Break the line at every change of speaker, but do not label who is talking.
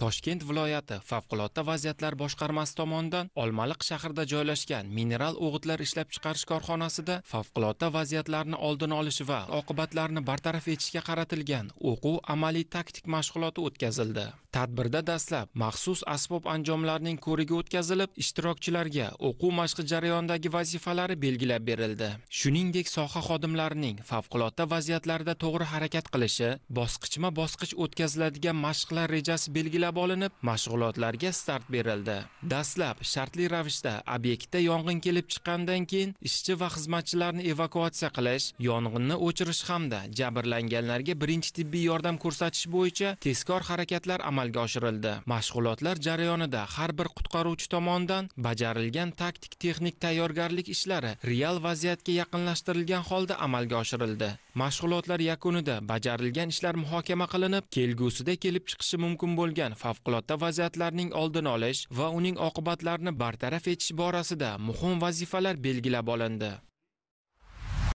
toshkent viloyati favqulodda vaziyatlar boshqarmasi tomonidan olmaliq shahrida joylashgan mineral o'g'itlar ishlab chiqarish korxonasida favqulodda vaziyatlarni oldini olish va oqibatlarini bartaraf etishga qaratilgan o'quv amaliy taktik mashg'uloti o'tkazildi tadbirda dastlab maxsus asbob anjomlarning ko'rigi o'tkazilib ishtirokchilarga o'quv mashqi jarayonidagi vazifalari belgilab berildi shuningdek soha xodimlarining favqulodda vaziyatlarda to'g'ri harakat qilishi bosqichma bosqich o'tkaziladigan mashqlar rejasi belgilab aniqlab olinib, mashg'ulotlarga start berildi. Dastlab shartli ravishda obyektda yong'in kelib chiqqandan keyin ishchi va xizmatchilarni evakuatsiya qilish, yong'inni o'chirish hamda jabrlanganlarga birinchi tibbiy yordam ko'rsatish bo'yicha tezkor harakatlar amalga oshirildi. Mashg'ulotlar jarayonida har bir qutqaruvchi tomonidan bajarilgan taktik-texnik tayyorgarlik ishlari real vaziyatga yaqinlashtirilgan holda amalga oshirildi. mashg'ulotlar yakunida bajarilgan ishlar muhokama qilinib kelgusida kelib chiqishi mumkin bo'lgan favqulodda vaziyatlarning oldini olish va uning oqibatlarini bartaraf etish borasida muhim vazifalar belgilab olindi